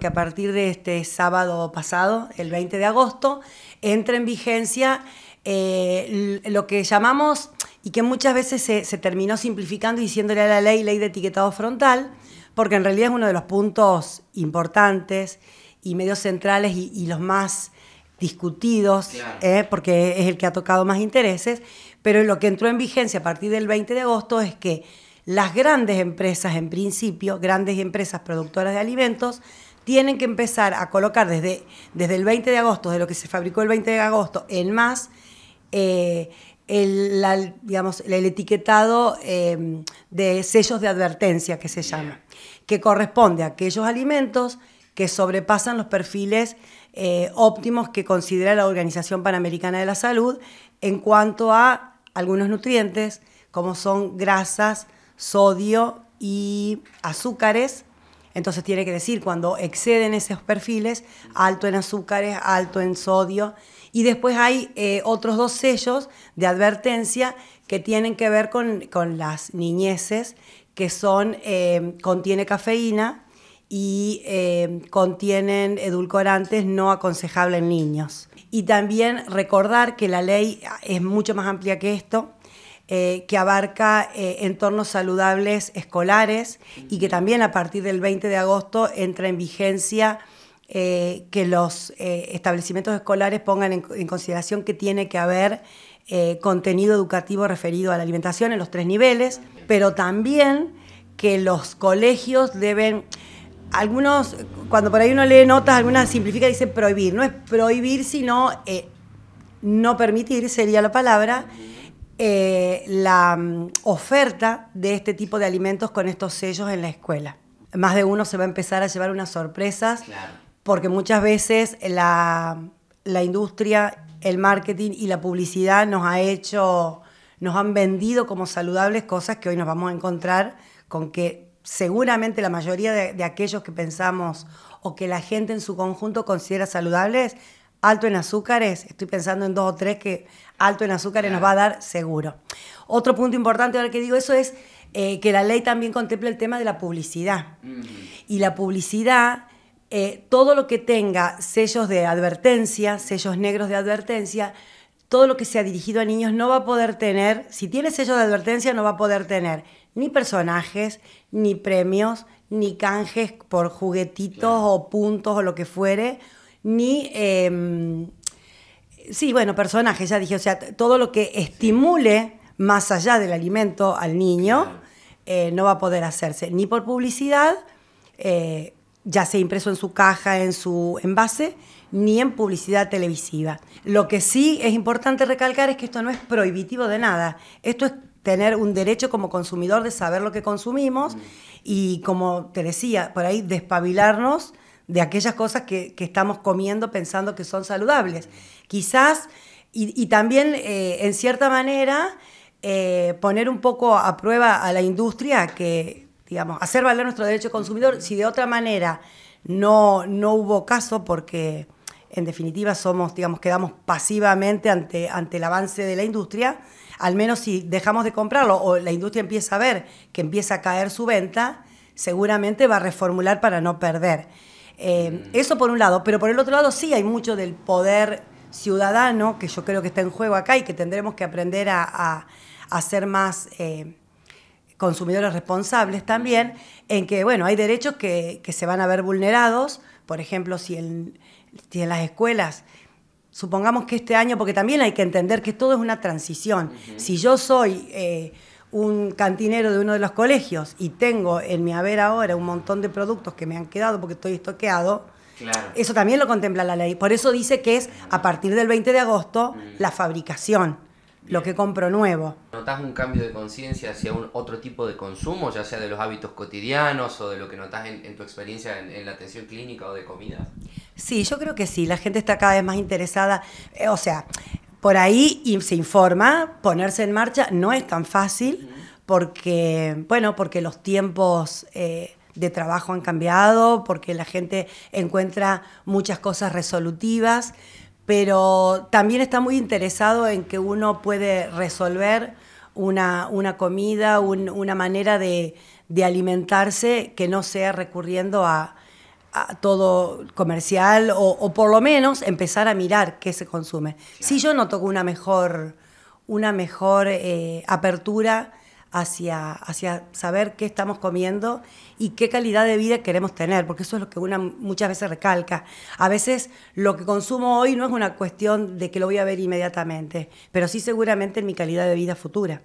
que a partir de este sábado pasado, el 20 de agosto, entra en vigencia eh, lo que llamamos y que muchas veces se, terminó simplificando y diciéndole a la ley ley de etiquetado frontal, porque en realidad es uno de los puntos importantes y medios centrales y, los más discutidos, eh, porque es el que ha tocado más intereses, pero lo que entró en vigencia a partir del 20 de agosto es que las grandes empresas, en principio, grandes empresas productoras de alimentos, tienen que empezar a colocar desde, desde el 20 de agosto, de lo que se fabricó el 20 de agosto en más, eh, el, etiquetado em, de sellos de advertencia que se llama, que corresponde a aquellos alimentos que sobrepasan los perfiles eh, óptimos que considera la Organización Panamericana de la Salud en cuanto a algunos nutrientes, como son grasas, sodio y azúcares, entonces tiene que decir cuando exceden esos perfiles, alto en azúcares, alto en sodio. Y después hay eh, otros dos sellos de advertencia que tienen que ver con, las niñeces, que son, eh, contiene cafeína y eh, contienen edulcorantes no aconsejables en niños. Y también recordar que la ley es mucho más amplia que esto eh, que abarca eh, entornos saludables escolares y que también a partir del 20 de agosto entra en vigencia eh, que los establecimientos escolares pongan en, consideración que tiene que haber contenido educativo referido a la alimentación en los tres niveles, pero también que los colegios deben... Algunos, cuando por ahí uno lee notas, algunas simplifica y dice prohibir. No es prohibir, sino no permitir, sería la palabra eh, la mm, oferta de este tipo de alimentos con estos sellos en la escuela. Más de uno se va a empezar a llevar unas sorpresas, porque muchas veces la, industria, el marketing y la publicidad nos ha hecho, nos han vendido como saludables cosas que hoy nos vamos a encontrar con que seguramente la mayoría de, de, aquellos que pensamos o que la gente en su conjunto considera saludables alto en azúcares, estoy pensando en dos o tres que alto en azúcares nos va a dar seguro. Otro punto importante ahora que digo eso es eh, que la ley también contempla el tema de la publicidad. Y la publicidad, eh, todo lo que tenga sellos de advertencia, sellos negros de advertencia, todo lo que sea dirigido a niños no va a poder tener, si tiene sellos de advertencia, no va a poder tener ni personajes, ni premios, ni canjes por juguetitos o puntos o lo que fuere, ni... Em, sí, bueno, personaje, ya dije, o sea, todo lo que estimule más allá del alimento al niño eh, no va a poder hacerse, ni por publicidad, eh, ya sea impreso en su caja, en su envase, ni en publicidad televisiva. Lo que sí es importante recalcar es que esto no es prohibitivo de nada, esto es tener un derecho como consumidor de saber lo que consumimos mm. y, como te decía, por ahí despabilarnos de aquellas cosas que, estamos comiendo pensando que son saludables. Quizás, y, también eh, en cierta manera, eh, poner un poco a prueba a la industria que, digamos, hacer valer nuestro derecho consumidor, si de otra manera no, no hubo caso porque en definitiva somos, digamos, quedamos pasivamente ante, ante el avance de la industria, al menos si dejamos de comprarlo o la industria empieza a ver que empieza a caer su venta, seguramente va a reformular para no perder. Eh, mm. eso por un lado, pero por el otro lado sí hay mucho del poder ciudadano que yo creo que está en juego acá y que tendremos que aprender a, ser más eh, consumidores responsables también, en que, bueno, hay derechos que, se van a ver vulnerados, por ejemplo, si en, las escuelas supongamos que este año, porque también hay que entender que todo es una transición. Si yo soy eh, un cantinero de uno de los colegios y tengo en mi haber ahora un montón de productos que me han quedado porque estoy estoqueado, claro. eso también lo contempla la ley. Por eso dice que es a partir del 20 de agosto mm. la fabricación, lo que compro nuevo. ¿Notas un cambio de conciencia hacia un otro tipo de consumo, ya sea de los hábitos cotidianos o de lo que notas en, tu experiencia en, la atención clínica o de comida? Sí, yo creo que sí. La gente está cada vez más interesada. Eh, o sea, por ahí y se informa, ponerse en marcha no es tan fácil porque, bueno, porque los tiempos eh, de trabajo han cambiado, porque la gente encuentra muchas cosas resolutivas, pero también está muy interesado en que uno puede resolver una, una comida, una manera de alimentarse que no sea recurriendo a, todo comercial o, por lo menos empezar a mirar qué se consume. Si yo no toco una mejor, una mejor eh, apertura hacia, hacia saber qué estamos comiendo y qué calidad de vida queremos tener, porque eso es lo que una muchas veces recalca. A veces lo que consumo hoy no es una cuestión de que lo voy a ver inmediatamente, pero sí seguramente en mi calidad de vida futura.